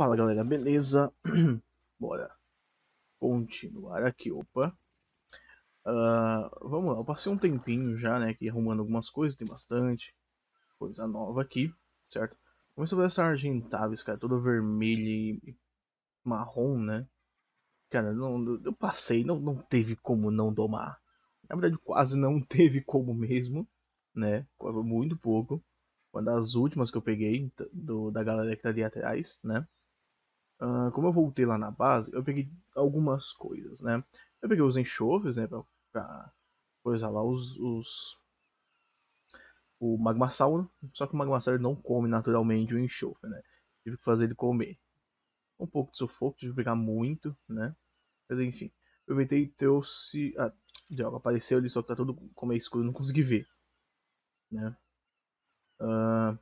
Fala galera, beleza? Bora continuar aqui, opa. Uh, vamos lá, eu passei um tempinho já, né, aqui arrumando algumas coisas, tem bastante coisa nova aqui, certo? Começou a ver essa Argentavis, cara, toda vermelha e marrom, né? Cara, não, eu passei, não, não teve como não domar. Na verdade, quase não teve como mesmo, né? Muito pouco. Uma das últimas que eu peguei do, da galera que tá ali atrás, né? Uh, como eu voltei lá na base, eu peguei algumas coisas, né? Eu peguei os enxofres, né? Pra, pra coisar lá os, os o sauro só que o sauro não come naturalmente o enxofre, né? Tive que fazer ele comer. Um pouco de sufoco, tive que pegar muito, né? Mas enfim, aproveitei e trouxe... Ah, droga, apareceu ali, só que tá todo como é escuro, não consegui ver, né? Uh...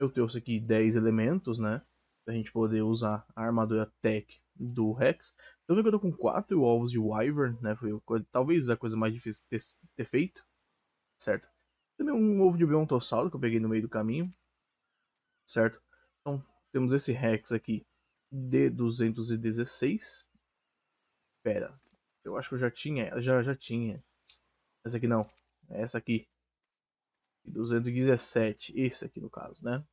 Eu trouxe aqui 10 elementos, né? a gente poder usar a armadura tech do Rex. Eu vi que eu tô com quatro ovos de Wyvern, né? Foi talvez a coisa mais difícil de ter, ter feito, certo? Também um ovo de Beontossauro que eu peguei no meio do caminho, certo? Então, temos esse Rex aqui, D216. Pera, eu acho que eu já tinha, já, já tinha. Essa aqui não, essa aqui. 217, esse aqui no caso, né?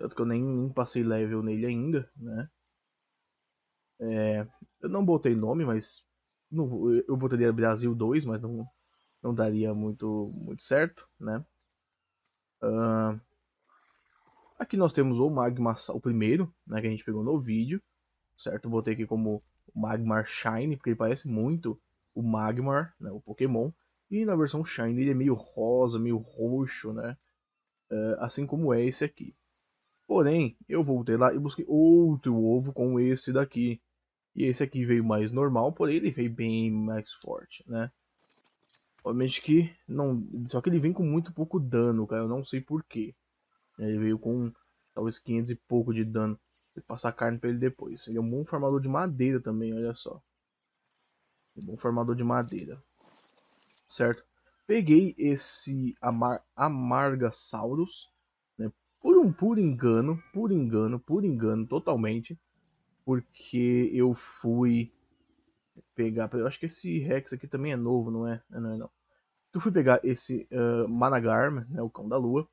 Tanto que eu nem, nem passei level nele ainda, né? É, eu não botei nome, mas. Não, eu botaria Brasil 2, mas não, não daria muito, muito certo, né? Uh, aqui nós temos o Magma, o primeiro, né? Que a gente pegou no vídeo, certo? Eu botei aqui como Magmar Shine, porque ele parece muito o Magmar, né, o Pokémon. E na versão Shine ele é meio rosa, meio roxo, né? Uh, assim como é esse aqui. Porém, eu voltei lá e busquei outro ovo com esse daqui. E esse aqui veio mais normal, porém ele veio bem mais forte, né? Obviamente que não... Só que ele vem com muito pouco dano, cara. Eu não sei porquê. Ele veio com talvez 500 e pouco de dano. Vou passar carne pra ele depois. Ele é um bom formador de madeira também, olha só. Um bom formador de madeira. Certo? Peguei esse Amar Amargasaurus por um puro engano, por engano, por engano, totalmente, porque eu fui pegar, eu acho que esse Rex aqui também é novo, não é? Não, não, é Eu fui pegar esse uh, Managarm, né, o Cão da Lua,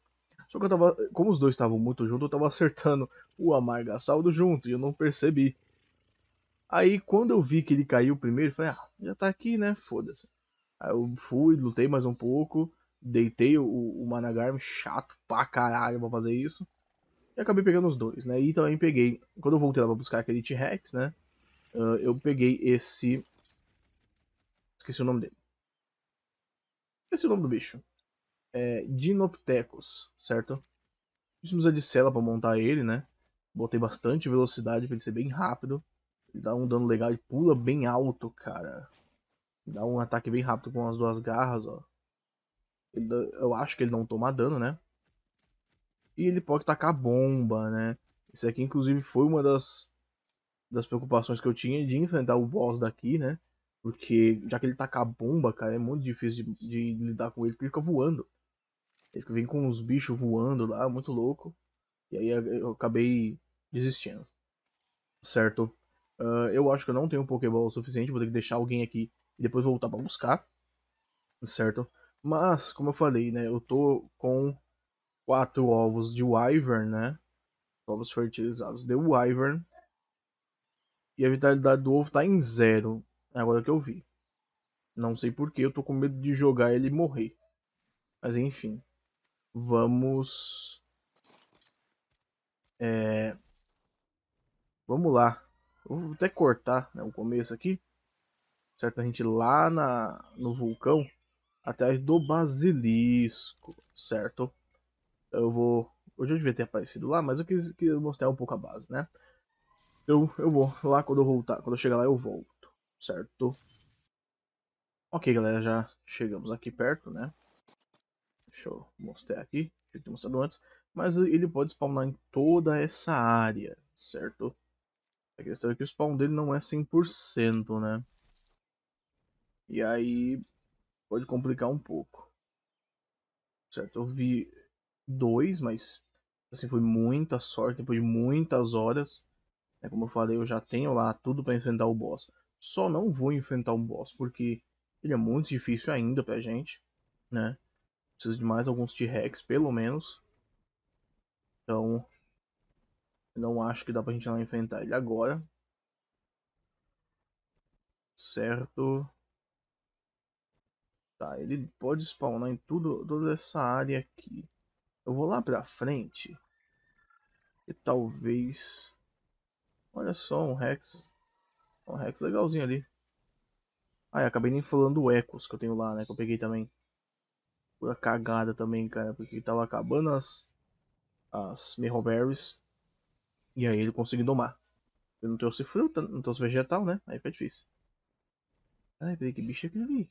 só que eu tava, como os dois estavam muito juntos, eu tava acertando o Saldo junto e eu não percebi. Aí quando eu vi que ele caiu primeiro, eu falei, ah, já tá aqui, né, foda-se. Aí eu fui, lutei mais um pouco, deitei o, o Managarm, chato pra caralho pra fazer isso. E acabei pegando os dois, né? E também peguei, quando eu voltei lá pra buscar aquele T-Rex, né? Uh, eu peguei esse... Esqueci o nome dele. Esqueci o nome do bicho. É Dinoptecos, certo? Isso precisa de cela pra montar ele, né? Botei bastante velocidade pra ele ser bem rápido. Ele dá um dano legal e pula bem alto, cara. Dá um ataque bem rápido com as duas garras, ó eu acho que ele não toma dano, né? E ele pode tacar bomba, né? Isso aqui, inclusive, foi uma das, das preocupações que eu tinha de enfrentar o boss daqui, né? Porque já que ele taca bomba, cara, é muito difícil de, de lidar com ele, porque ele fica voando. Ele vem com uns bichos voando lá, muito louco. E aí eu acabei desistindo. Certo. Uh, eu acho que eu não tenho um Pokéball suficiente, vou ter que deixar alguém aqui e depois voltar para buscar. Certo. Mas, como eu falei, né? Eu tô com quatro ovos de Wyvern, né? Ovos fertilizados de Wyvern. E a vitalidade do ovo tá em zero. É agora que eu vi. Não sei porquê, eu tô com medo de jogar ele e morrer. Mas enfim. Vamos. É... Vamos lá. vou até cortar né, o começo aqui. Certo? A gente lá na... no vulcão atrás do basilisco, certo? Eu vou. Hoje eu devia ter aparecido lá, mas eu quis, quis mostrar um pouco a base, né? Eu, eu vou lá quando eu voltar, quando eu chegar lá eu volto, certo? Ok, galera, já chegamos aqui perto, né? Deixa eu mostrar aqui, eu tinha mostrado antes. Mas ele pode spawnar em toda essa área, certo? A questão é que o spawn dele não é 100%, né? E aí, pode complicar um pouco. Certo? Eu vi dois, mas assim foi muita sorte, depois de muitas horas. Né, como eu falei, eu já tenho lá tudo para enfrentar o boss. Só não vou enfrentar o boss porque ele é muito difícil ainda pra gente, né? Preciso de mais alguns T-Rex, pelo menos. Então, não acho que dá pra gente lá enfrentar ele agora. Certo. Tá, ele pode spawnar em tudo, toda essa área aqui. Eu vou lá pra frente. E talvez... Olha só, um Rex. Um Rex legalzinho ali. Ah, eu acabei nem falando do Ecos que eu tenho lá, né? Que eu peguei também. Pura cagada também, cara. Porque tava acabando as... As Berries. E aí ele conseguiu domar. Eu não trouxe fruta, não trouxe vegetal, né? Aí fica difícil. Ai, peraí, que bicho é aquele ali?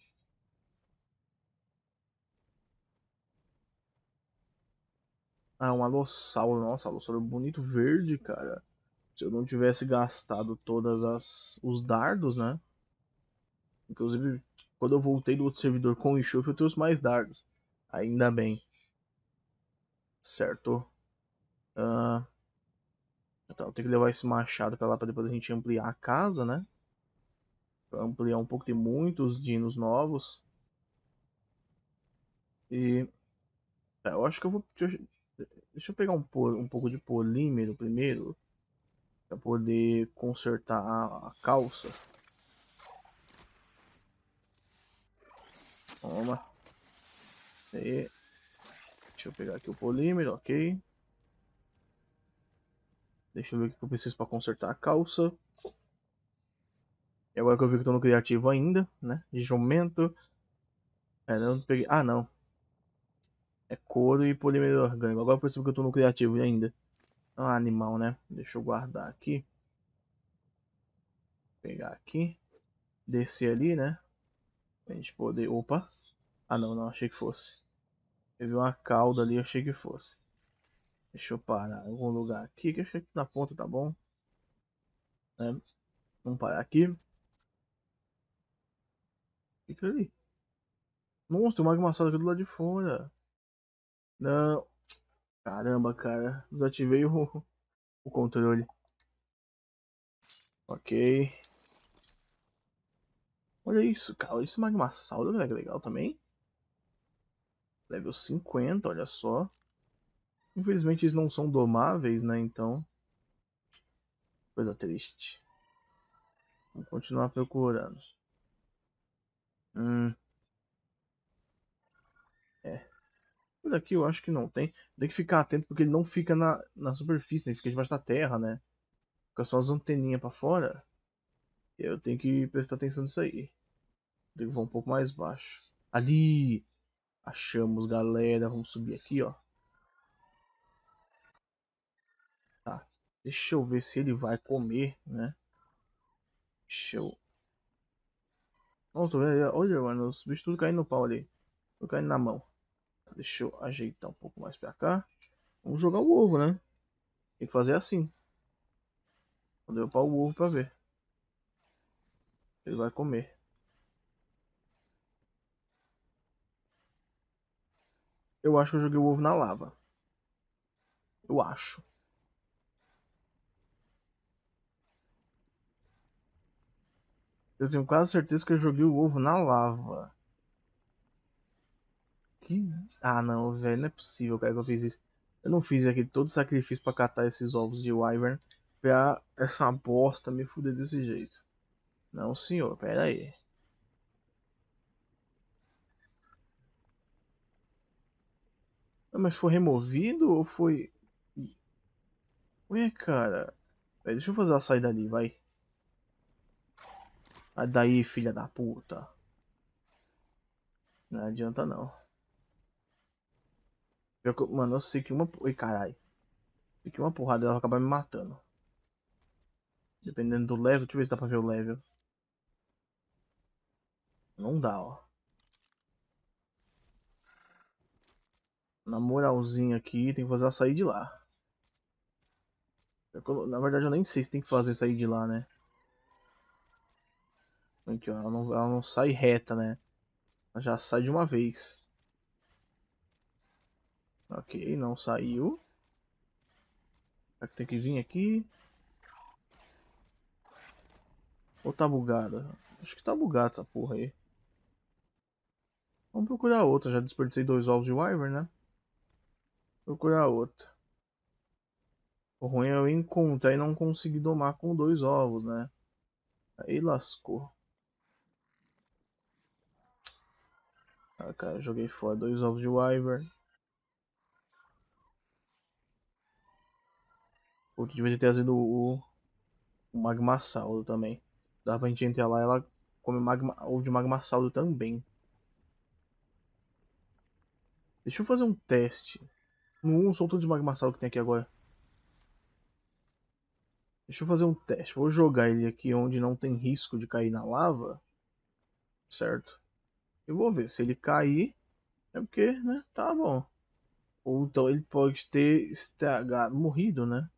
Ah, um alossauro. Nossa, alossauro é bonito, verde, cara. Se eu não tivesse gastado todas as os dardos, né? Inclusive, quando eu voltei do outro servidor com o enxofre, eu trouxe mais dardos. Ainda bem. Certo. Ah, então, eu tenho que levar esse machado pra lá pra depois a gente ampliar a casa, né? Pra ampliar um pouco, tem muitos dinos novos. E... É, eu acho que eu vou... Deixa eu pegar um, um pouco de polímero primeiro. Pra poder consertar a, calça. Toma. E... Deixa eu pegar aqui o polímero, ok. Deixa eu ver o que eu preciso para consertar a calça. E agora que eu vi que eu tô no criativo ainda, né? De jumento. É, não peguei... Ah, não. É couro e polímero orgânico. Agora foi isso porque eu tô no criativo ainda. Ah, animal, né? Deixa eu guardar aqui. Pegar aqui. Descer ali, né? Pra gente poder... Opa! Ah, não, não. Achei que fosse. Teve vi uma cauda ali, achei que fosse. Deixa eu parar em algum lugar aqui, que acho que na ponta tá bom. Né? Vamos parar aqui. Fica ali. Nossa, tem uma armaçada aqui do lado de fora. Não. Caramba, cara. Desativei o, o controle. Ok. Olha isso, cara. Esse magma saldo é legal também. Level 50, olha só. Infelizmente eles não são domáveis, né? Então. Coisa triste. Vamos continuar procurando. Hum. Por aqui eu acho que não tem. Tem que ficar atento porque ele não fica na, na superfície, né? ele fica debaixo da terra, né? Fica só as anteninhas pra fora. Eu tenho que prestar atenção nisso aí. Tem que voar um pouco mais baixo. Ali! Achamos, galera. Vamos subir aqui, ó. Tá. Deixa eu ver se ele vai comer, né? Deixa eu... Não, Olha, mano. Os bichos tudo caindo no pau ali. Tudo caindo na mão. Deixa eu ajeitar um pouco mais pra cá. Vamos jogar o ovo, né? Tem que fazer assim. Vou derrubar o ovo pra ver. Ele vai comer. Eu acho que eu joguei o ovo na lava. Eu acho. Eu tenho quase certeza que eu joguei o ovo na lava. Que. Ah, não, velho, não é possível, cara, que eu fiz isso. Eu não fiz aqui todo sacrifício para catar esses ovos de Wyvern pra essa bosta me fuder desse jeito. Não, senhor, pera aí. Não, mas foi removido ou foi. Ué, cara. Pera, deixa eu fazer a saída ali, vai. daí, filha da puta. Não adianta não mano, eu sei que uma. Ui, caralho. que uma porrada ela vai acabar me matando. Dependendo do level, deixa eu ver se dá pra ver o level. Não dá, ó. Na moralzinha aqui, tem que fazer ela sair de lá. Na verdade eu nem sei se tem que fazer sair de lá, né? Aqui, ó, ela não, ela não sai reta, né? Ela já sai de uma vez. Ok, não saiu. Será que tem que vir aqui? Ou tá bugada? Acho que tá bugada essa porra aí. Vamos procurar outra. Já desperdicei dois ovos de Wyvern, né? Procurar outra. O ruim é eu encontrar e não conseguir domar com dois ovos, né? Aí lascou. Ah, cara, joguei fora dois ovos de Wyvern. Ou devia ter trazido o, o Magma Saldo também. Dá pra gente entrar lá ela come magma, ovo de Magma Saldo também. Deixa eu fazer um teste. um 1, solto de Magma Saldo que tem aqui agora. Deixa eu fazer um teste. Vou jogar ele aqui onde não tem risco de cair na lava. Certo? Eu vou ver. Se ele cair, é porque, né? Tá bom. Ou então ele pode ter estragado, morrido, né?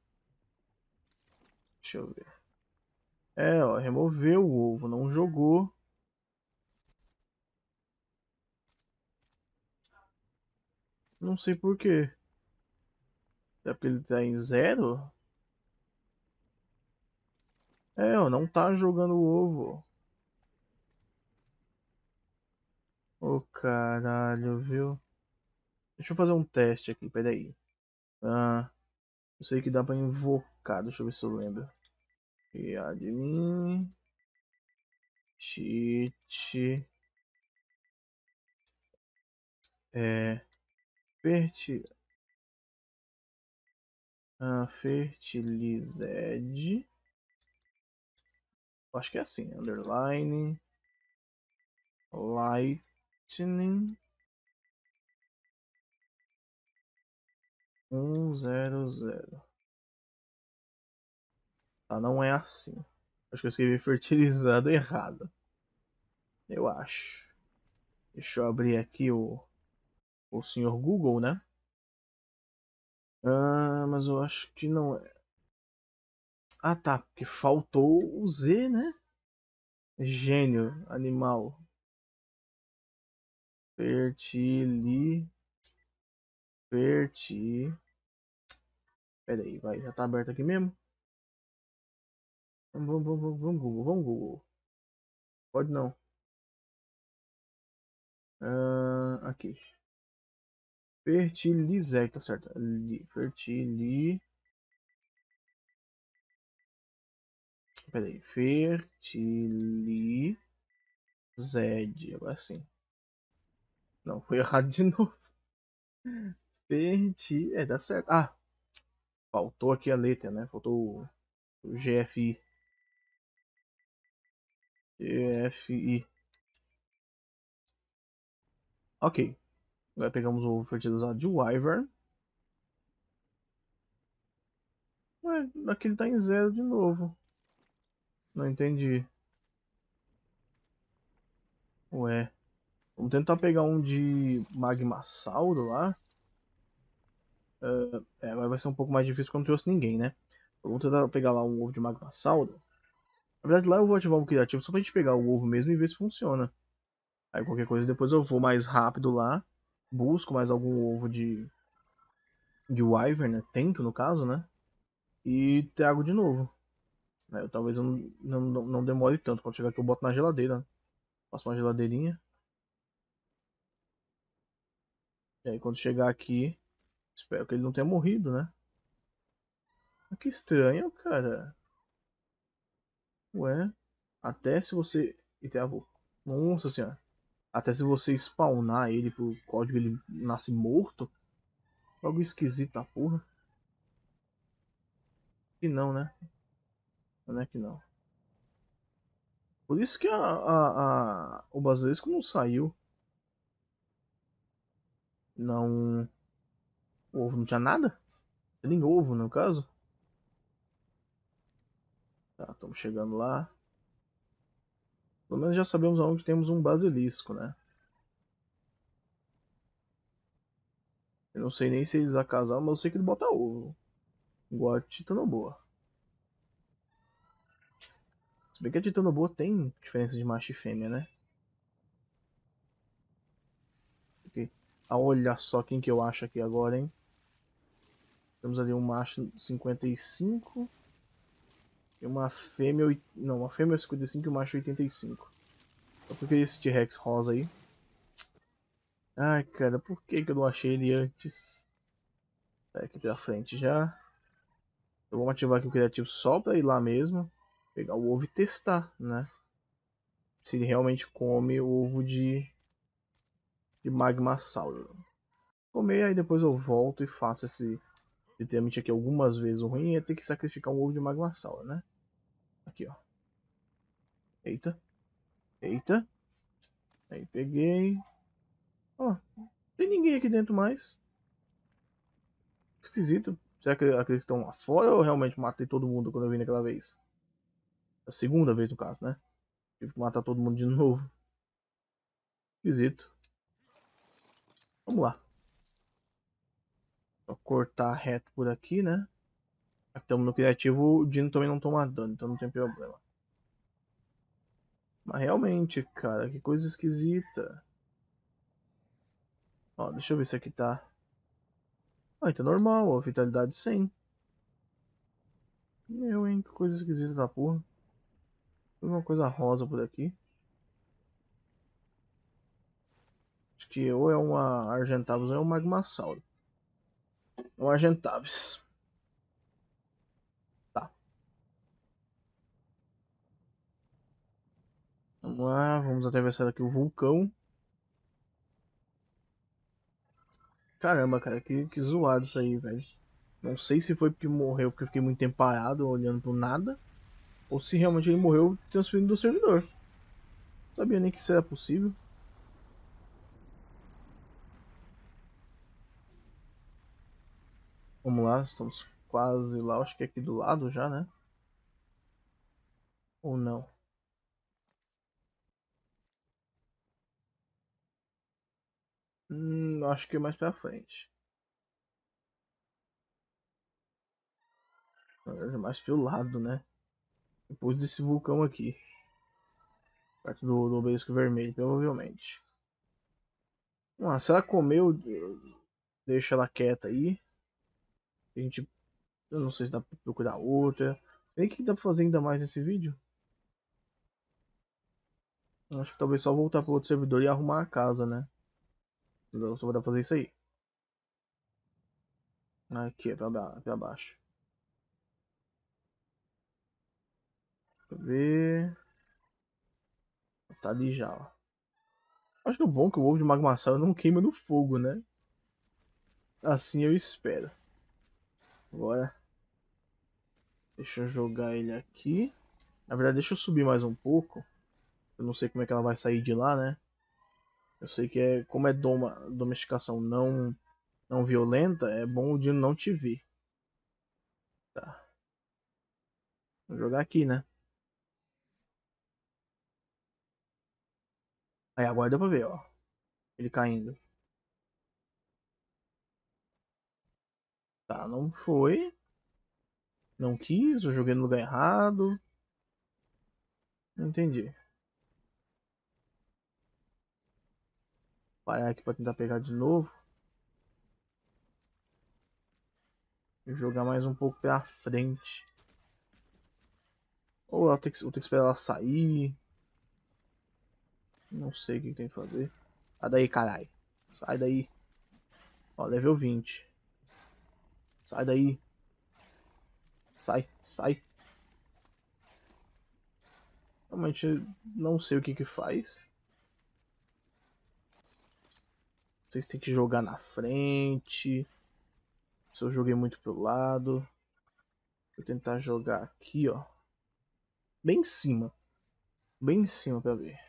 Deixa eu ver. É, ó, removeu o ovo, não jogou. Não sei por Será é que ele tá em zero? É, ó, não tá jogando o ovo. Ô oh, caralho, viu? Deixa eu fazer um teste aqui, peraí. Ah, eu sei que dá pra invocar cá, deixa eu ver se eu lembro. E admin. Cheat. É. Ferti, ah, fertilized. Acho que é assim. Underline. Lightning. um zero zero. Tá? Não é assim. Acho que eu escrevi fertilizado errado. Eu acho. Deixa eu abrir aqui o, o senhor Google, né? Ah, mas eu acho que não é. Ah tá, porque faltou o Z, né? Gênio, animal. Fertili. Ferti. Pera aí, vai, já tá aberto aqui mesmo. Vamos, vamos, vamos, vamos Google, vamos Google. Pode não. Uh, aqui. Fertilizer, tá certo. Fertili... Peraí, Fertilizer. agora sim. Não, foi errado de novo. Ferti... É, dá certo. Ah, faltou aqui a letra, né? Faltou o GFI. EFI. Ok. Agora pegamos o fertilizado de Wyvern. Ué, aqui ele tá em zero de novo. Não entendi. Ué. Vamos tentar pegar um de Magmasauro lá. Uh, é, agora vai ser um pouco mais difícil quando eu não trouxe ninguém, né? Vamos tentar pegar lá um ovo de Magmasauro. Na verdade, lá eu vou ativar o criativo só pra gente pegar o ovo mesmo e ver se funciona. Aí qualquer coisa depois eu vou mais rápido lá, busco mais algum ovo de... De Wyvern, né? Tento, no caso, né? E trago de novo. Aí, eu, talvez eu não, não, não demore tanto. Quando chegar aqui eu boto na geladeira. Né? Faço uma geladeirinha. E aí quando chegar aqui... Espero que ele não tenha morrido, né? Ah, que estranho, cara. Ué, até se você. Eita, Nossa senhora. Até se você spawnar ele pro código, ele nasce morto. Algo esquisito, a porra. E não, né? Não é que não. Por isso que a, a, a, o Basilisco não saiu. Não. O ovo não tinha nada? Nem ovo, no caso. Tá, estamos chegando lá. Pelo menos já sabemos onde temos um basilisco, né? Eu não sei nem se eles acasalam, mas eu sei que ele bota ovo. Igual a boa. Se bem que a titano boa tem diferença de macho e fêmea, né? Okay. Ah, olha só quem que eu acho aqui agora, hein? Temos ali um macho 55 e uma fêmea. Não, uma fêmea 55 assim e um macho 85. Só então, porque esse T-Rex rosa aí. Ai, cara, por que, que eu não achei ele antes? Tá aqui pra frente já. eu vamos ativar aqui o criativo só pra ir lá mesmo. Pegar o ovo e testar, né? Se ele realmente come o ovo de, de Magmasauro. Comer, aí depois eu volto e faço esse literalmente aqui algumas vezes o ruim, é ter que sacrificar um ovo de magmasauro, né? Aqui, ó. Eita. Eita. Aí peguei. Ó, oh, tem ninguém aqui dentro mais. Esquisito. Será que aqueles estão lá fora ou eu realmente matei todo mundo quando eu vim naquela vez? A segunda vez, no caso, né? Tive que matar todo mundo de novo. Esquisito. Vamos lá cortar reto por aqui, né? estamos no criativo, o Dino também não toma dano, então não tem problema. Mas realmente, cara, que coisa esquisita. Ó, deixa eu ver se aqui tá... Ah, então é normal, ó, vitalidade 100. Meu, hein, que coisa esquisita da porra. Alguma coisa rosa por aqui. Acho que ou é uma Argentavos ou é um Magmasauro. O Argent Tá. Vamos lá, vamos atravessar aqui o vulcão. Caramba, cara, que, que zoado isso aí, velho. Não sei se foi porque morreu, porque eu fiquei muito tempo parado olhando pro nada. Ou se realmente ele morreu transferindo do servidor. Não sabia nem que isso era possível. Vamos lá, estamos quase lá. Acho que é aqui do lado já, né? Ou não? Hum, acho que é mais pra frente. É mais pelo lado, né? Depois desse vulcão aqui. Perto do, do obelisco vermelho, provavelmente. Vamos lá, se ela comeu, eh, deixa ela quieta aí. A gente. Eu não sei se dá pra procurar outra. E o que dá pra fazer ainda mais nesse vídeo? Eu acho que talvez só voltar pro outro servidor e arrumar a casa, né? Eu só vou dar pra fazer isso aí. Aqui, é pra, ba pra baixo. Deixa eu ver. Tá ali já, ó. Acho que o bom é que o ovo de magmassal não queima no fogo, né? Assim eu espero. Agora, deixa eu jogar ele aqui. Na verdade, deixa eu subir mais um pouco. Eu não sei como é que ela vai sair de lá, né? Eu sei que é como é doma, domesticação não não violenta, é bom o Dino não te ver. Tá. Vou jogar aqui, né? Aí agora deu pra ver, ó. Ele caindo. Tá, não foi. Não quis, eu joguei no lugar errado. Não entendi. Vai aqui pra tentar pegar de novo. E jogar mais um pouco pra frente. Ou tem que, eu tenho que esperar ela sair. Não sei o que tem que fazer. Sai daí, caralho. Sai daí. Ó, level 20. Sai daí. Sai, sai. Realmente não sei o que que faz. Vocês têm que jogar na frente. Se eu joguei muito pro lado. Vou tentar jogar aqui, ó. Bem em cima. Bem em cima pra ver.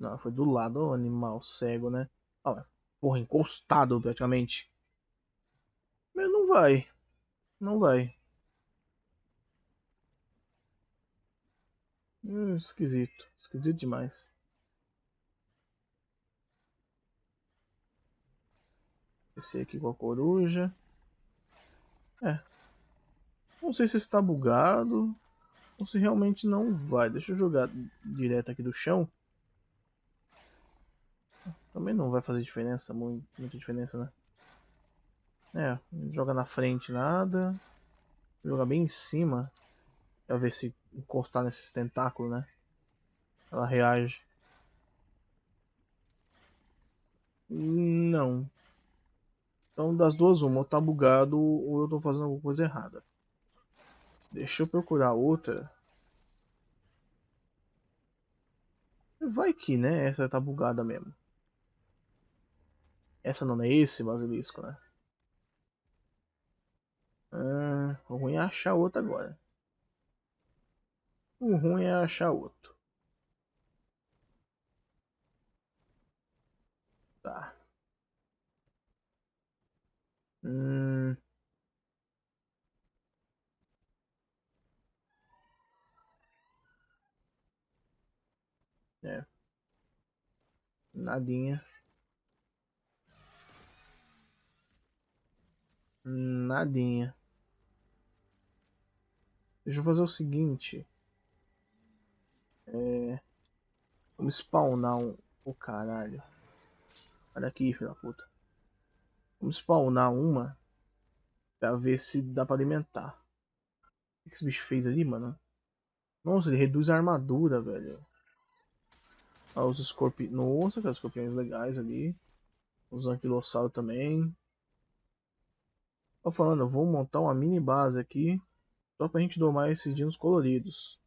Não, foi do lado, ó, animal cego, né? Olha lá porra, encostado praticamente. Mas não vai. Não vai. Hum, esquisito. Esquisito demais. Esse aqui com a coruja. É. Não sei se está bugado ou se realmente não vai. Deixa eu jogar direto aqui do chão. Também não vai fazer diferença, muito, muita diferença, né? É, joga na frente nada. Joga bem em cima. Pra ver se encostar nesses tentáculos, né? Ela reage. Não. Então das duas uma, ou tá bugado ou eu tô fazendo alguma coisa errada. Deixa eu procurar outra. Vai que, né? Essa tá bugada mesmo. Essa não é esse basilisco, né? Ah, o ruim é achar outro agora. O ruim é achar outro. Tá. Hum... É. Nadinha. Nadinha. Deixa eu fazer o seguinte. É... Vamos spawnar um... O oh, caralho. Olha aqui, filha da puta. Vamos spawnar uma. Pra ver se dá pra alimentar. O que esse bicho fez ali, mano? Nossa, ele reduz a armadura, velho. Olha os escorpiões. Nossa, os escorpiões legais ali. Os anquilossauros também. Tô falando, eu vou montar uma mini base aqui. Só pra gente domar esses dinos coloridos.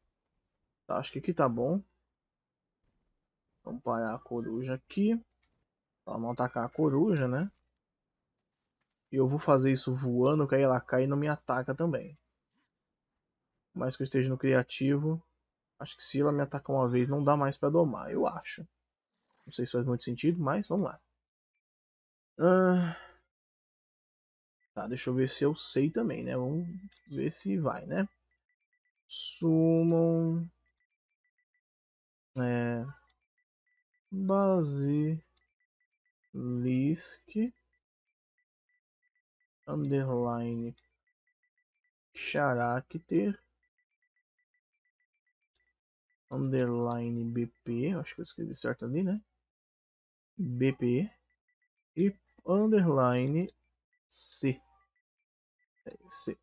Tá, acho que aqui tá bom. Vamos parar a coruja aqui. Pra não atacar a coruja, né? E eu vou fazer isso voando, que aí ela cai e não me ataca também. Mas que eu esteja no criativo. Acho que se ela me atacar uma vez, não dá mais pra domar, eu acho. Não sei se faz muito sentido, mas vamos lá. Ah... Tá, deixa eu ver se eu sei também, né? Vamos ver se vai, né? Summon. É, list Underline. Character. Underline BP. Acho que eu escrevi certo ali, né? BP. E underline C. Esse.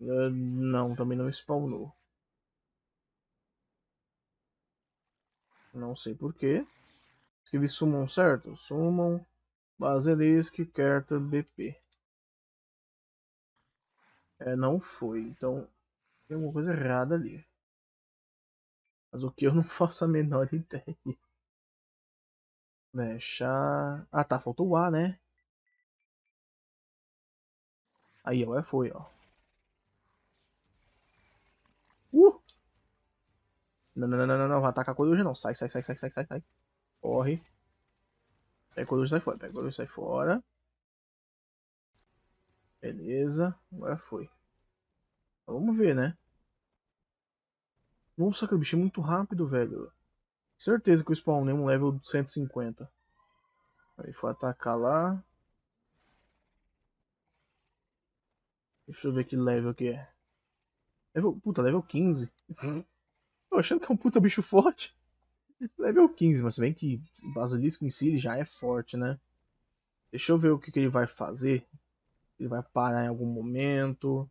É uh, ah, não, também não spawnou. Não sei porquê. Escrevi sumam, certo? Sumam. Basilisk, Kerta, BP. É, não foi. Então, tem alguma coisa errada ali. Mas o que eu não faço a menor ideia. mexa Ah tá, faltou o A, né? Aí, agora é, foi, ó. Uh! Não, não, não, não, não, não. Vai atacar a coruja, não. Sai, sai, sai, sai, sai, sai, sai. Corre. Pega a coruja, sai fora. Pega a coruja, sai fora. Beleza. Agora foi. Vamos ver, né? Nossa, que bicho é muito rápido, velho. Certeza que eu spawnei um level 150. Aí foi atacar lá. Deixa eu ver que level que é. Level, puta, level 15. Uhum. Tô achando que é um puta bicho forte. Level 15, mas se bem que Basilisco em si ele já é forte, né? Deixa eu ver o que, que ele vai fazer. Ele vai parar em algum momento.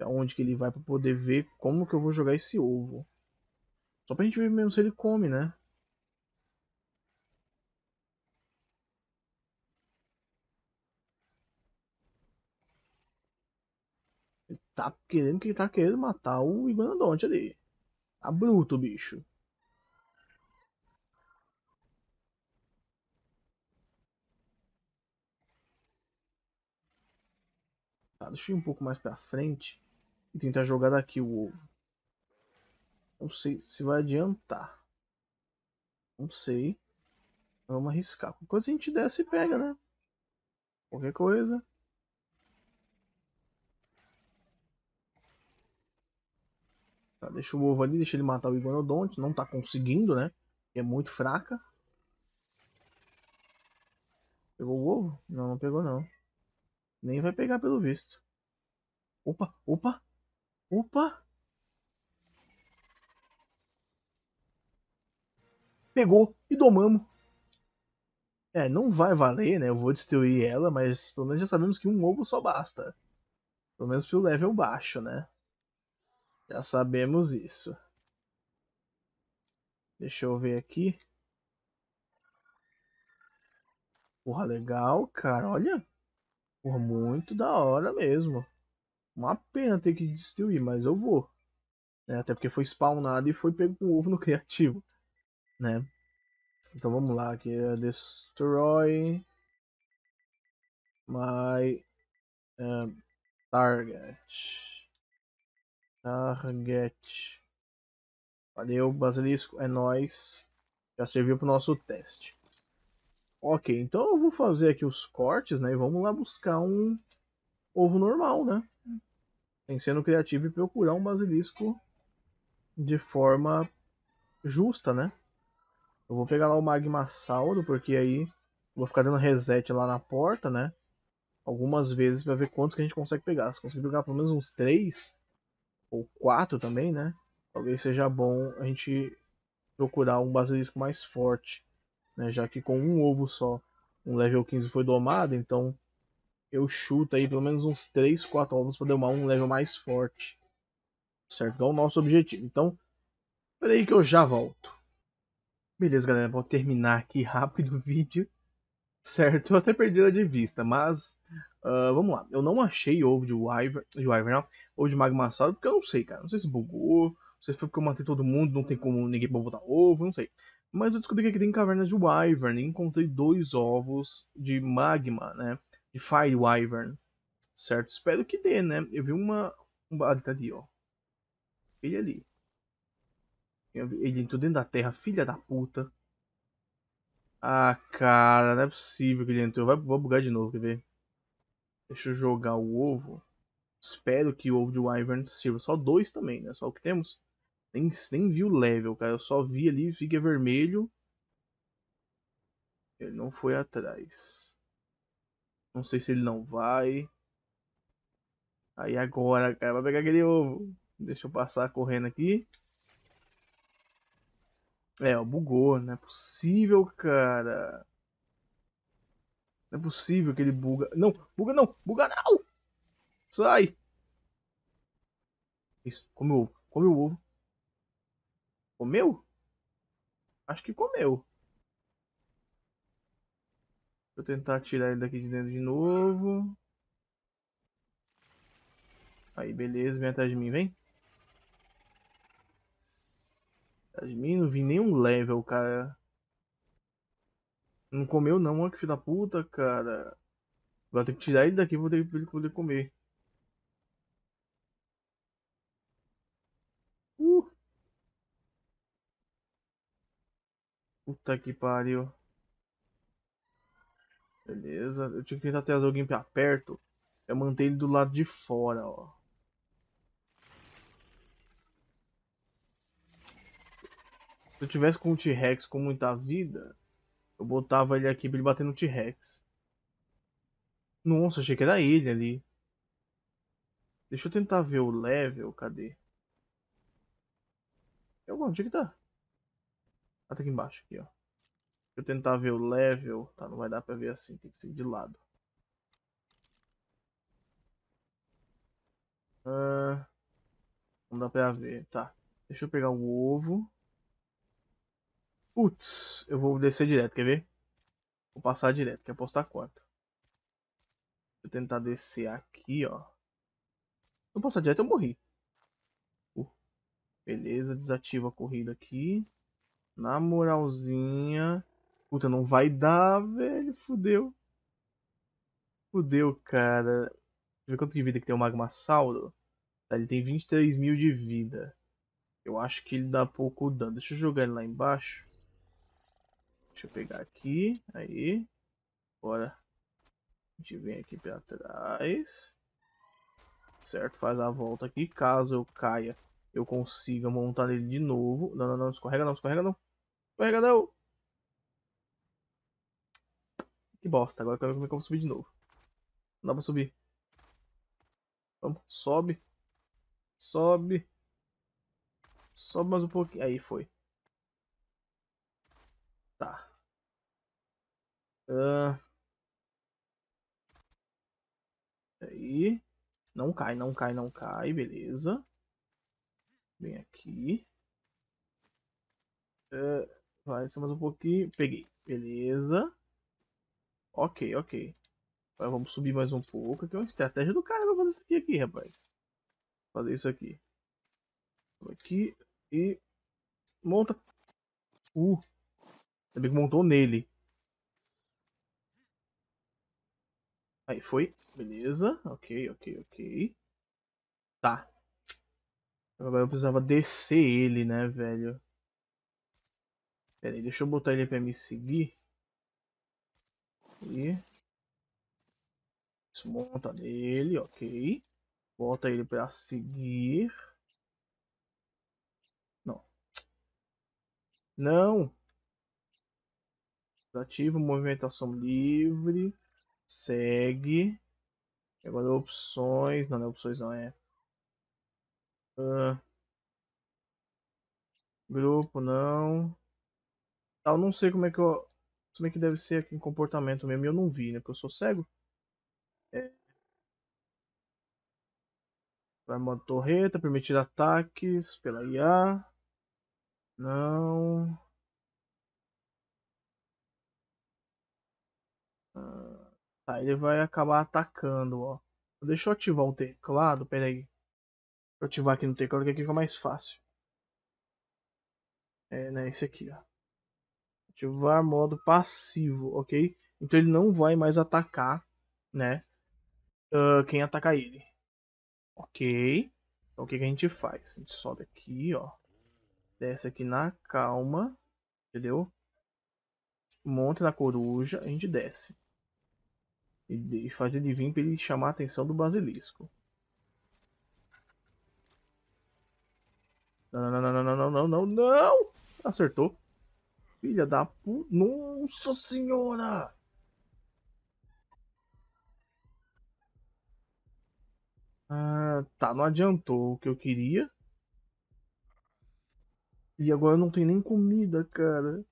Aonde é que ele vai pra poder ver como que eu vou jogar esse ovo. Só pra gente ver mesmo se ele come, né? tá querendo que tá querendo matar o Iguanodonte ali. Tá bruto, bicho. Tá, deixa eu ir um pouco mais pra frente e tentar jogar daqui o ovo. Não sei se vai adiantar. Não sei. Vamos arriscar. Qualquer coisa a gente desce e pega, né? Qualquer coisa. Tá, deixa o ovo ali, deixa ele matar o Iguanodonte. Não tá conseguindo, né? É muito fraca. Pegou o ovo? Não, não pegou não. Nem vai pegar pelo visto. Opa, opa, opa. Pegou e domamos. É, não vai valer, né? Eu vou destruir ela, mas pelo menos já sabemos que um ovo só basta. Pelo menos pro level baixo, né? Já sabemos isso. Deixa eu ver aqui. Porra, legal, cara. Olha. Por muito da hora mesmo. Uma pena ter que destruir, mas eu vou. Né? Até porque foi spawnado e foi pego com ovo no criativo. Né? Então vamos lá. Aqui é destroy my eh, target. Target. Valeu, basilisco, é nós. Já serviu para o nosso teste. Ok, então eu vou fazer aqui os cortes, né? E vamos lá buscar um ovo normal, né? Tem sendo criativo e procurar um basilisco de forma justa, né? Eu vou pegar lá o magma saldo porque aí vou ficar dando reset lá na porta, né? Algumas vezes para ver quantos que a gente consegue pegar. Se conseguir pegar pelo menos uns três, ou 4 também, né? Talvez seja bom a gente procurar um basilisco mais forte, né? Já que com um ovo só, um level 15 foi domado, então eu chuto aí pelo menos uns 3, 4 ovos para domar um level mais forte. Certo? Que é o nosso objetivo. Então, peraí que eu já volto. Beleza, galera, vou terminar aqui rápido o vídeo. Certo? Eu até perdi ela de vista, mas Uh, vamos lá. Eu não achei ovo de Wyvern, de Wyvern não. Ovo de Magmasauro, porque eu não sei, cara. Não sei se bugou. Não sei se foi porque eu matei todo mundo, não tem como ninguém pra botar ovo, não sei. Mas eu descobri que aqui tem cavernas de Wyvern. Né? E encontrei dois ovos de magma, né? De Fire Wyvern. Certo? Espero que dê, né? Eu vi uma. um ah, tá ali, ó. Ele ali. Ele entrou dentro da terra, filha da puta. Ah, cara, não é possível que ele entrou. Vai, vai bugar de novo, quer ver? Deixa eu jogar o ovo. Espero que o ovo de Wyvern sirva. Só dois também, né? Só o que temos. Nem, nem vi o level, cara. Eu só vi ali, fica é vermelho. Ele não foi atrás. Não sei se ele não vai. Aí agora, cara, vai pegar aquele ovo. Deixa eu passar correndo aqui. É, bugou, não é possível, cara. Não é possível que ele buga. Não, buga não, buga não! Sai! Isso, come o ovo, come o ovo. Comeu? Acho que comeu. Vou tentar tirar ele daqui de dentro de novo. Aí, beleza, vem atrás de mim, vem. Atrás de mim, não vi nenhum level, cara. Não comeu não, ó, que filho da puta, cara. Vai ter que tirar ele daqui pra poder, ele poder comer. Uh. Puta que pariu. Beleza. Eu tinha que tentar trazer alguém pra perto. Eu é manter ele do lado de fora, ó. Se eu tivesse com o T-Rex com muita vida, eu botava ele aqui pra ele bater no T-Rex. Nossa, achei que era ele ali. Deixa eu tentar ver o level, cadê? onde é que tá? Ah, tá aqui embaixo, aqui, ó. Deixa eu tentar ver o level. Tá, não vai dar pra ver assim, tem que ser de lado. Ah, não dá pra ver, tá. Deixa eu pegar o ovo. Putz, eu vou descer direto, quer ver? Vou passar direto, que apostar posta 4. Vou tentar descer aqui, ó. Não passar direto, eu morri. Uh, beleza, desativa a corrida aqui. Na moralzinha. Puta, não vai dar, velho. Fudeu. Fudeu, cara. Deixa eu ver quanto de vida que tem o magma Tá, ele tem 23 mil de vida. Eu acho que ele dá pouco dano. Deixa eu jogar ele lá embaixo. Deixa eu pegar aqui. Aí. Bora. A gente vem aqui pra trás. Certo, faz a volta aqui. Caso eu caia, eu consiga montar ele de novo. Não, não, não. Escorrega não, escorrega não. Escorrega não. Que bosta. Agora eu quero ver como é que eu vou subir de novo. Não dá pra subir. Vamos, sobe. Sobe. Sobe mais um pouquinho. Aí foi. Uh... Aí. Não cai, não cai, não cai. Beleza. Vem aqui. Uh... Vai só mais um pouquinho. Peguei. Beleza. Ok, ok. Agora vamos subir mais um pouco. Aqui é uma estratégia do cara pra fazer isso aqui, aqui rapaz. Fazer isso aqui. Aqui e... Monta. Uh. Também que montou nele. Aí, foi. Beleza. Ok, ok, ok. Tá. Agora eu precisava descer ele, né, velho? Pera aí, deixa eu botar ele pra me seguir. E... Desmonta nele, ok. Bota ele pra seguir. Não. Não! ativo movimentação livre. Segue. Agora opções. Não, não é opções, não é. Uh, grupo, não. Ah, eu não sei como é que eu. Como é que deve ser aqui em comportamento mesmo. Eu não vi, né? Porque eu sou cego. É. Vai uma torreta, permitir ataques pela IA. Não. Ah. Tá, ele vai acabar atacando, ó. Deixa eu ativar o teclado, pera aí. Deixa eu ativar aqui no teclado que aqui fica mais fácil. É, né, esse aqui, ó. Ativar modo passivo, ok? Então ele não vai mais atacar, né? Uh, quem atacar ele. Ok. Então o que, que a gente faz? A gente sobe aqui, ó. Desce aqui na calma, entendeu? Monta na coruja, a gente desce e fazer de vir para ele chamar a atenção do basilisco. Não, não, não, não, não, não, não, não! Acertou. Filha da puta. Nossa senhora! Ah, tá, não adiantou o que eu queria. E agora eu não tenho nem comida, cara.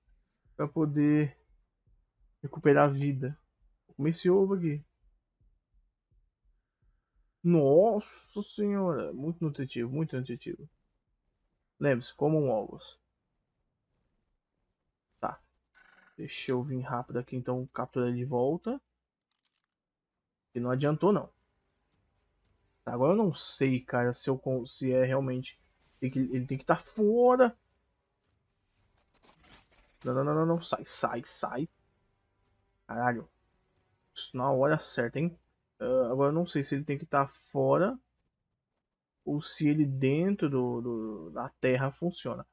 Pra poder recuperar a vida. Comi esse ovo aqui. Nossa senhora, muito nutritivo, muito nutritivo. Lembre-se, comam ovos. Tá. Deixa eu vir rápido aqui, então captura ele de volta. E não adiantou, não. Tá, agora eu não sei, cara, se, eu, se é realmente... Ele tem que estar tá fora. Não, não, não, não, não. Sai, sai, sai. Caralho. Isso na hora certa, hein? Uh, agora eu não sei se ele tem que estar tá fora ou se ele dentro do, do, da terra funciona.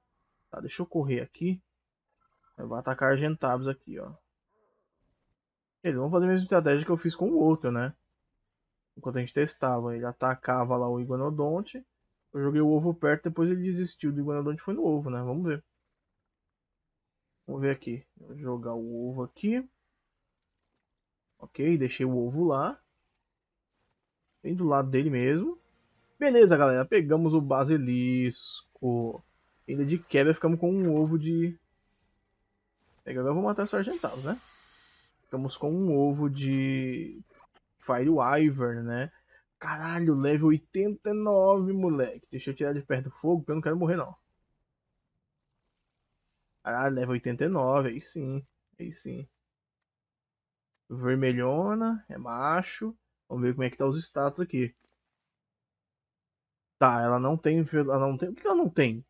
Tá, deixa eu correr aqui. Eu vou atacar Argentabs aqui, ó. ele vão fazer a mesma estratégia que eu fiz com o outro, né? Enquanto a gente testava, ele atacava lá o Iguanodonte. Eu joguei o ovo perto, depois ele desistiu do Iguanodonte foi no ovo, né? Vamos ver. Vamos ver aqui. Vou jogar o ovo aqui. Ok, deixei o ovo lá. Bem do lado dele mesmo. Beleza, galera. Pegamos o basilisco. Ainda de quebra ficamos com um ovo de... Agora eu vou matar os sargentados, né? Ficamos com um ovo de... Fire Wyvern, né? Caralho, level 89, moleque. Deixa eu tirar de perto do fogo, porque eu não quero morrer, não. Caralho, level 89, aí sim. Aí sim. Vermelhona, é macho. Vamos ver como é que tá os status aqui. Tá, ela não tem. Ela não tem. O que ela não tem?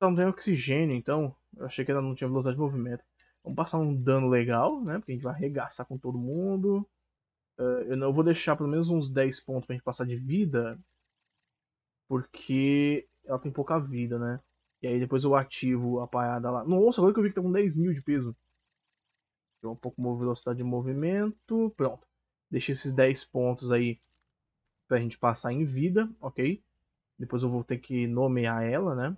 Ela não tem oxigênio, então. Eu achei que ela não tinha velocidade de movimento. Vamos passar um dano legal, né? Porque a gente vai arregaçar com todo mundo. Uh, eu não eu vou deixar pelo menos uns 10 pontos pra gente passar de vida. Porque ela tem pouca vida, né? E aí depois eu ativo a parada lá. Nossa, agora que eu vi que tá com 10 mil de peso um pouco de velocidade de movimento. Pronto. Deixei esses 10 pontos aí pra gente passar em vida, ok? Depois eu vou ter que nomear ela, né?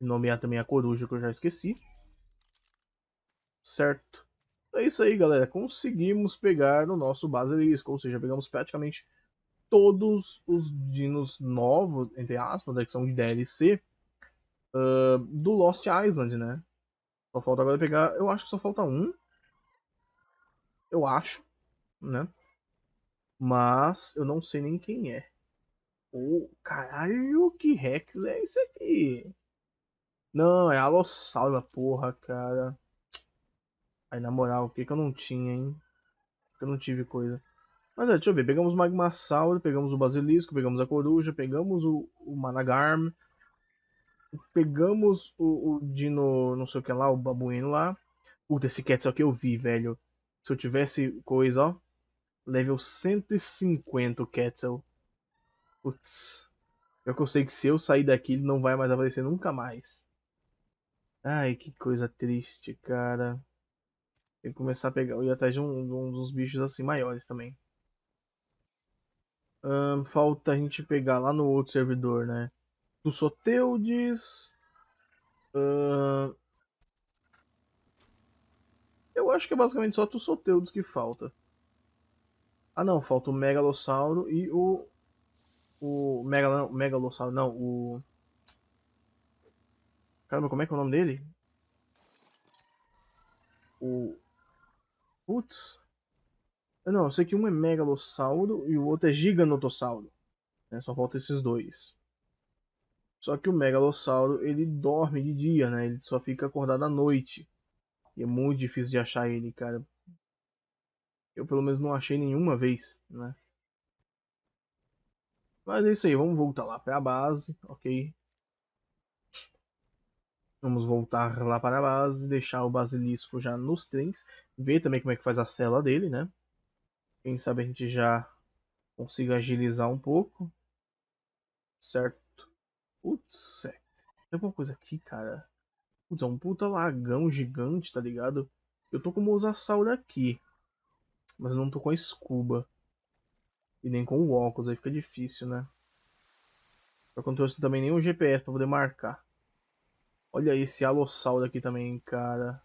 Nomear também a coruja que eu já esqueci. Certo. É isso aí, galera. Conseguimos pegar o nosso basilisco, ou seja, pegamos praticamente todos os dinos novos, entre aspas, né, que são de DLC, uh, ah, do Lost Island, né? Só falta agora pegar... Eu acho que só falta um eu acho, né? Mas eu não sei nem quem é. Ô, oh, caralho, que Rex é esse aqui? Não, é Alossauro, porra, cara. Aí, na moral, o que que eu não tinha, hein? Eu não tive coisa. Mas é, deixa eu ver. Pegamos o Magmasauro, pegamos o Basilisco, pegamos a Coruja, pegamos o, o Managarm. Pegamos o, o Dino, não sei o que lá, o Babuino lá. Puta, esse Quetzal que eu vi, velho. Se eu tivesse coisa, ó. Level 150 o Quetzal. Putz. Eu consigo que se eu sair daqui, ele não vai mais aparecer nunca mais. Ai, que coisa triste, cara. Tem que começar a pegar. Eu ia atrás de, um, de uns bichos assim maiores também. falta a gente pegar lá no outro servidor, né? Do Soteudes. Uh, eu acho que é basicamente só os solteiros que falta. Ah não, falta o Megalossauro e o. O. Megal... Megalossauro, não, o. Caramba, como é que é o nome dele? O. Putz. Não, eu sei que um é Megalossauro e o outro é Giganotossauro. É Só falta esses dois. Só que o Megalossauro ele dorme de dia, né? Ele só fica acordado à noite. E é muito difícil de achar ele, cara. Eu pelo menos não achei nenhuma vez, né? Mas é isso aí, vamos voltar lá para a base, ok? Vamos voltar lá para a base, deixar o basilisco já nos trens, ver também como é que faz a cela dele, né? Quem sabe a gente já consiga agilizar um pouco. Certo? Putz, tem alguma coisa aqui, cara. Putz, é um puta lagão gigante, tá ligado? Eu tô com o Mosasaur aqui. Mas eu não tô com a escuba. E nem com o óculos, aí fica difícil, né? Só que eu não trouxe também nenhum GPS pra poder marcar. Olha esse Alossauro aqui também, cara.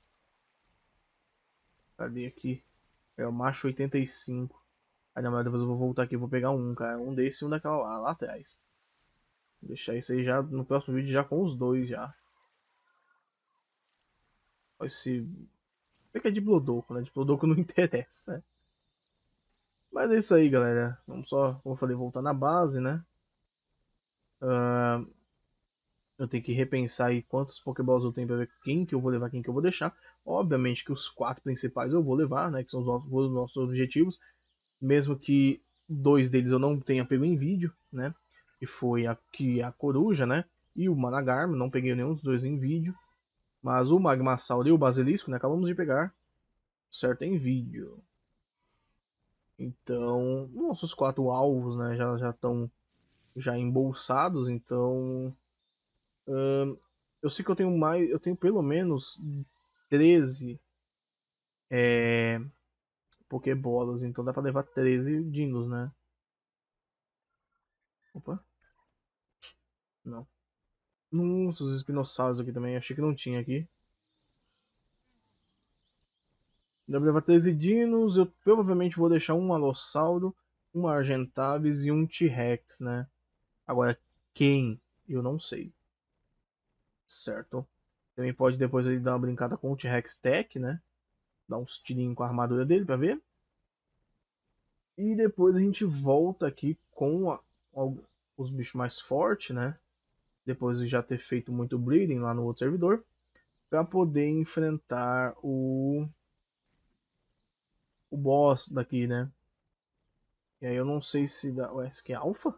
Cadê aqui? É o macho 85. Aí na verdade depois eu vou voltar aqui, vou pegar um, cara. Um desse e um daquela lá, lá atrás. Vou deixar isso aí já no próximo vídeo já com os dois já. Esse. É, é de Blodoco, né? De Blodoco não interessa. Mas é isso aí, galera. Vamos só, como eu falei, voltar na base, né? Uh, eu tenho que repensar aí quantos Pokéballs eu tenho pra ver quem que eu vou levar, quem que eu vou deixar. Obviamente que os quatro principais eu vou levar, né? Que são os nossos, os nossos objetivos. Mesmo que dois deles eu não tenha pego em vídeo, né? Que foi aqui é a Coruja, né? E o Managarm não peguei nenhum dos dois em vídeo. Mas o Magmassauro e o Basilisco, né, acabamos de pegar, certo em vídeo. Então, nossos quatro alvos, né, já já estão já embolsados, então hum, eu sei que eu tenho mais, eu tenho pelo menos 13 é, Pokébolas, então dá para levar 13 dinos, né? Opa. Não. Nossa, os espinossauros aqui também. Achei que não tinha aqui. Deve levar 13 dinos. Eu provavelmente vou deixar um alossauro, um argentavis e um T-Rex, né? Agora, quem? Eu não sei. Certo. Também pode depois ele dar uma brincada com o T-Rex Tech, né? Dar uns tirinhos com a armadura dele pra ver. E depois a gente volta aqui com a, a, os bichos mais fortes, né? depois de já ter feito muito bleeding lá no outro servidor, para poder enfrentar o o boss daqui, né? E aí eu não sei se dá, ué, isso aqui é alfa?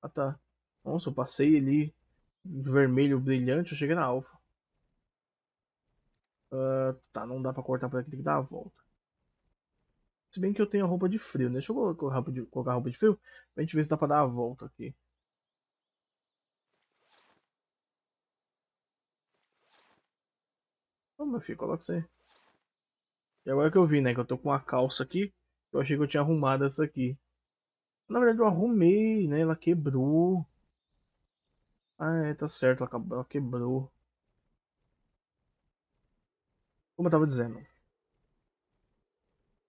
Ah, tá. Nossa, eu passei ali vermelho brilhante, eu cheguei na alfa. Uh, ah, tá, não dá pra cortar por aqui, tem que dar a volta. Se bem que eu tenho a roupa de frio, né? Deixa eu colocar roupa de, colocar a roupa de frio pra gente ver se dá pra dar a volta aqui. Ô, meu filho, coloca isso aí. E agora que eu vi, né? Que eu tô com uma calça aqui. Eu achei que eu tinha arrumado essa aqui. Na verdade, eu arrumei, né? Ela quebrou. Ah, é, tá certo. Ela quebrou. Como eu tava dizendo.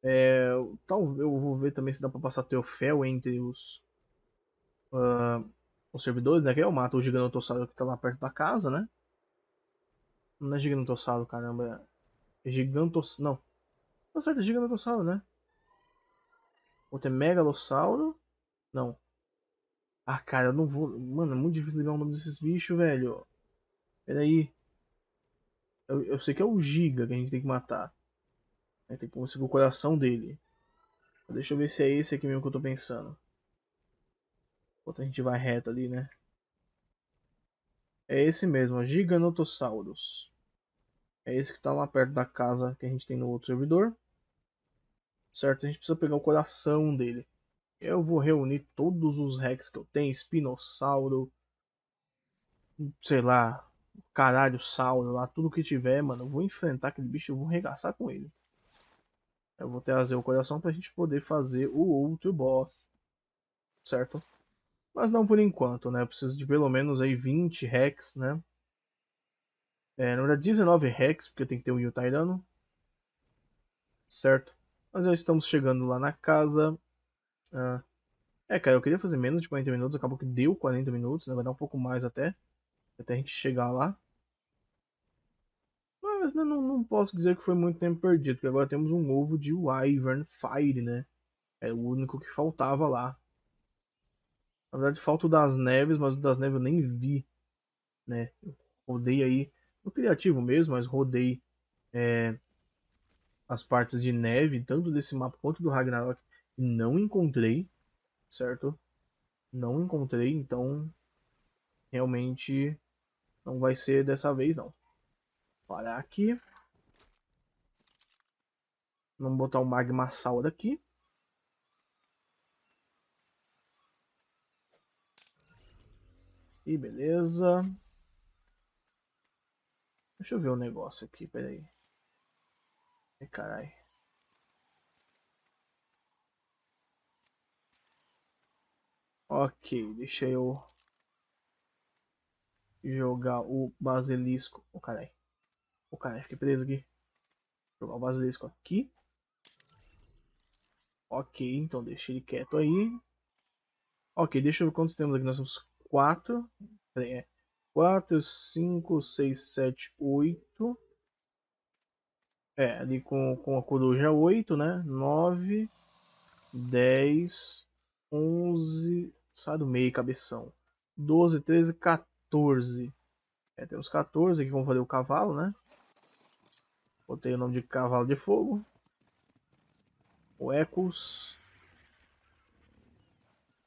É, talvez eu vou ver também se dá pra passar troféu entre os... Uh, os servidores, né? Que eu é mato o que tá lá perto da casa, né? Não é gigantossauro, caramba. É gigantos... Não. Tá certo, é gigantossauro, né? Outro é megalossauro. Não. Ah, cara, eu não vou... Mano, é muito difícil ligar o nome desses bichos, velho. Peraí. Eu, eu sei que é o Giga que a gente tem que matar. gente tem que conseguir o coração dele. Deixa eu ver se é esse aqui mesmo que eu tô pensando. Enquanto a gente vai reto ali, né? É esse mesmo, Giganotossauros. É esse que está lá perto da casa que a gente tem no outro servidor. Certo? A gente precisa pegar o coração dele. Eu vou reunir todos os Rex que eu tenho. Espinossauro. Sei lá. Caralho, Sauro lá. Tudo que tiver, mano. Eu vou enfrentar aquele bicho. Eu vou regaçar com ele. Eu vou trazer o coração pra gente poder fazer o outro boss. Certo? Mas não por enquanto, né? Eu preciso de pelo menos aí 20 Rex, né? É, na verdade, 19 Rex, porque tem que ter o Yu Certo. Nós já estamos chegando lá na casa. Ah, é, cara, eu queria fazer menos de 40 minutos, acabou que deu 40 minutos, né? Vai dar um pouco mais até. Até a gente chegar lá. Mas né, não, não posso dizer que foi muito tempo perdido, porque agora temos um ovo de Wyvern Fire, né? É o único que faltava lá. Na verdade, falta o das neves, mas o das neves eu nem vi, né? Eu rodei aí no criativo mesmo, mas rodei é, as partes de neve, tanto desse mapa quanto do Ragnarok, e não encontrei, certo? Não encontrei, então realmente não vai ser dessa vez não. Parar aqui. Vamos botar o Magma Saur aqui. E beleza. Deixa eu ver um negócio aqui, peraí. Ai, carai. Ok, deixa eu jogar o basilisco. O oh, carai. O oh, carai, fiquei preso aqui. Vou jogar o basilisco aqui. Ok, então deixa ele quieto aí. Ok, deixa eu ver quantos temos aqui. Nós temos quatro. Peraí, é quatro, cinco, seis, sete, oito. É, ali com, com a coruja oito, né? Nove, dez, onze. Sai do meio, cabeção. Doze, treze, 14. É, temos 14 que vão fazer o cavalo, né? Botei o nome de cavalo de fogo. O Ecos.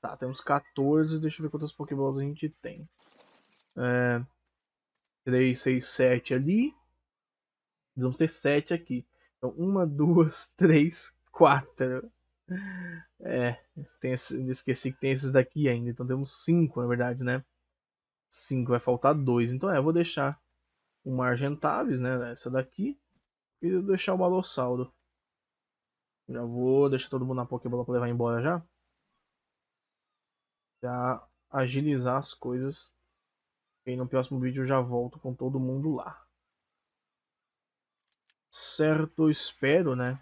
Tá, temos 14. Deixa eu ver quantas pokébolas a gente tem. É, 3, 6, 7 ali. Nós vamos ter 7 aqui. Então, 1, 2, 3, 4. É, tem esse, esqueci que tem esses daqui ainda. Então, temos 5, na verdade, né? 5, vai faltar 2. Então, é, eu vou deixar uma Argentavis, né? Essa daqui. E vou deixar o Balossauro. Já vou deixar todo mundo na Pokébola pra levar embora já. Pra agilizar as coisas e no próximo vídeo eu já volto com todo mundo lá. Certo, espero, né?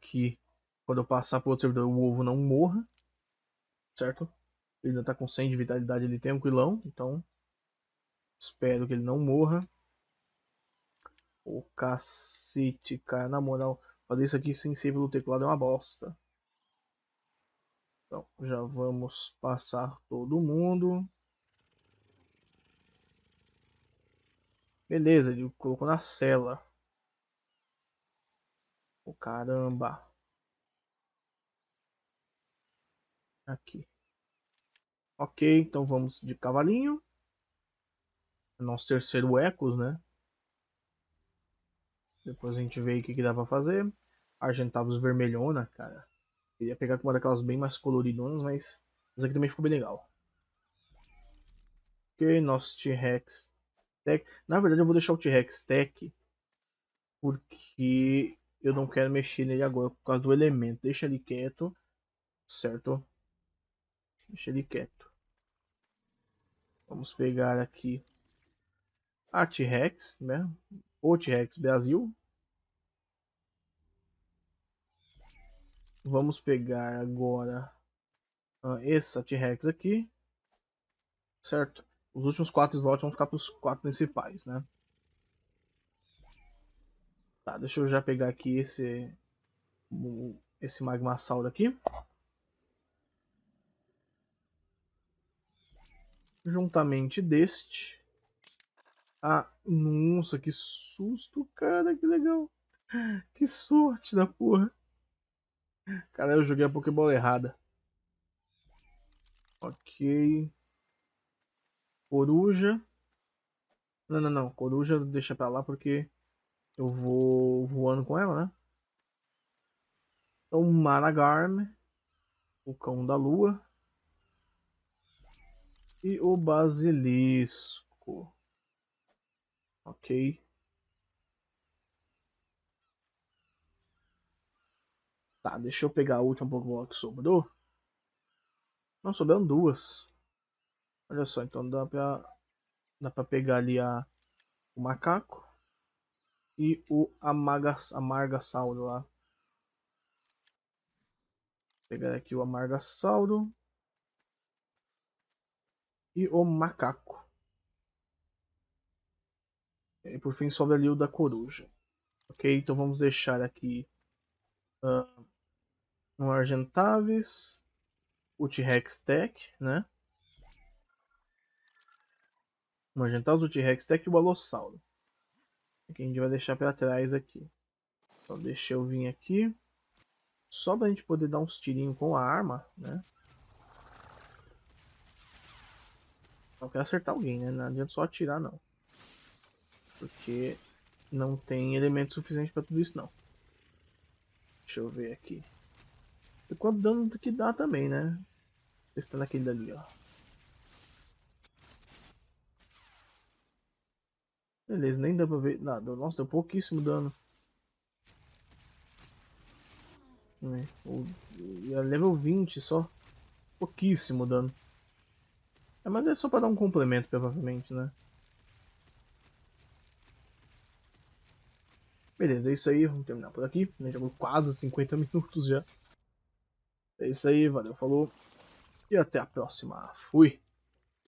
Que quando eu passar pro outro servidor o ovo não morra. Certo? Ele ainda tá com 100 de vitalidade ali, tranquilão. Então, espero que ele não morra. O cacete, cara. Na moral, fazer isso aqui sem ser pelo teclado é uma bosta. Então, já vamos passar todo mundo. Beleza, ele colocou na cela. O oh, caramba. Aqui. Ok, então vamos de cavalinho. Nosso terceiro Ecos, né? Depois a gente vê o que, que dá pra fazer. Argentavos vermelhona, cara. Queria pegar com uma daquelas bem mais coloridonas, mas essa aqui também ficou bem legal. Ok, nosso T-Rex Tech. Na verdade, eu vou deixar o T-Rex Tech, porque eu não quero mexer nele agora por causa do elemento. Deixa ele quieto, certo? Deixa ele quieto. Vamos pegar aqui a T-Rex, né? O T-Rex Brasil. Vamos pegar agora ah, essa T-Rex aqui, certo? Os últimos quatro slots vão ficar para os quatro principais, né? Tá, deixa eu já pegar aqui esse esse sauro aqui. Juntamente deste. Ah, nossa, que susto, cara, que legal. Que sorte da porra. Cara, eu joguei a Pokébola errada. Ok. Coruja. Não, não, não. Coruja deixa pra lá porque eu vou voando com ela, né? Então, Maragarm, o cão da lua. E o basilisco. Ok. Tá, deixa eu pegar a última Pokébola que sobrou. Não, sobraram duas. Olha só, então dá pra, dá pra pegar ali a, o macaco e o amarga, amargasauro lá. Vou pegar aqui o amargasauro e o macaco. E por fim sobra ali o da coruja. Ok, então vamos deixar aqui uh, um Argentavis, o T-Rex Tech, né? O Magentaurus, o t até que o Alossauro. É que a gente vai deixar para trás aqui. Então deixa eu vir aqui. Só para a gente poder dar uns tirinhos com a arma, né? Não quero acertar alguém, né? Não adianta só atirar, não. Porque não tem elemento suficiente para tudo isso, não. Deixa eu ver aqui. E quanto dano que dá também, né? Testando aquele dali, ó. Beleza, nem dá pra ver nada. Nossa, deu pouquíssimo dano. o, é level 20 só. Pouquíssimo dano. É, mas é só pra dar um complemento, provavelmente, né? Beleza, é isso aí. Vamos terminar por aqui. Já vou quase 50 minutos já. É isso aí, valeu, falou. E até a próxima. Fui!